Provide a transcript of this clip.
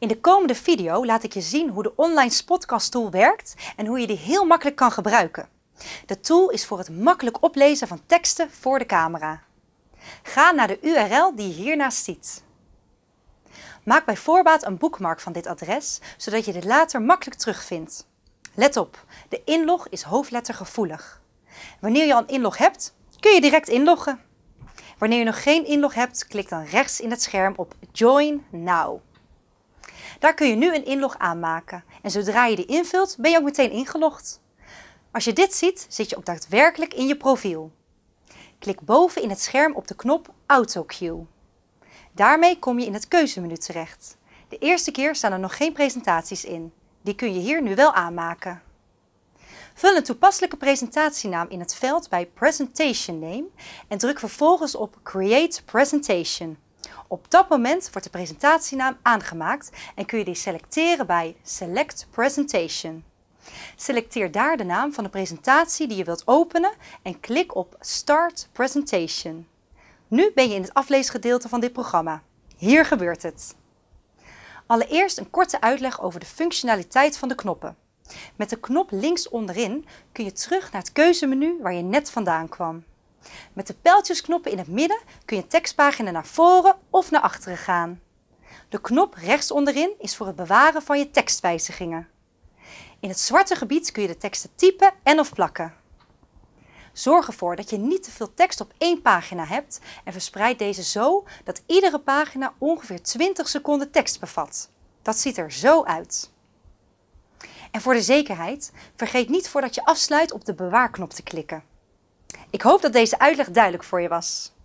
In de komende video laat ik je zien hoe de online Spotcast tool werkt en hoe je die heel makkelijk kan gebruiken. De tool is voor het makkelijk oplezen van teksten voor de camera. Ga naar de URL die je hiernaast ziet. Maak bij voorbaat een boekmark van dit adres, zodat je dit later makkelijk terugvindt. Let op, de inlog is hoofdlettergevoelig. Wanneer je al een inlog hebt, kun je direct inloggen. Wanneer je nog geen inlog hebt, klik dan rechts in het scherm op Join Now. Daar kun je nu een inlog aanmaken en zodra je die invult ben je ook meteen ingelogd. Als je dit ziet, zit je ook daadwerkelijk in je profiel. Klik boven in het scherm op de knop AutoCue. Daarmee kom je in het keuzemenu terecht. De eerste keer staan er nog geen presentaties in. Die kun je hier nu wel aanmaken. Vul een toepasselijke presentatienaam in het veld bij Presentation Name en druk vervolgens op Create Presentation. Op dat moment wordt de presentatienaam aangemaakt en kun je die selecteren bij Select Presentation. Selecteer daar de naam van de presentatie die je wilt openen en klik op Start Presentation. Nu ben je in het afleesgedeelte van dit programma. Hier gebeurt het. Allereerst een korte uitleg over de functionaliteit van de knoppen. Met de knop links onderin kun je terug naar het keuzemenu waar je net vandaan kwam. Met de pijltjesknoppen in het midden kun je tekstpagina naar voren of naar achteren gaan. De knop rechts onderin is voor het bewaren van je tekstwijzigingen. In het zwarte gebied kun je de teksten typen en of plakken. Zorg ervoor dat je niet te veel tekst op één pagina hebt en verspreid deze zo dat iedere pagina ongeveer 20 seconden tekst bevat. Dat ziet er zo uit. En voor de zekerheid, vergeet niet voordat je afsluit op de bewaarknop te klikken. Ik hoop dat deze uitleg duidelijk voor je was.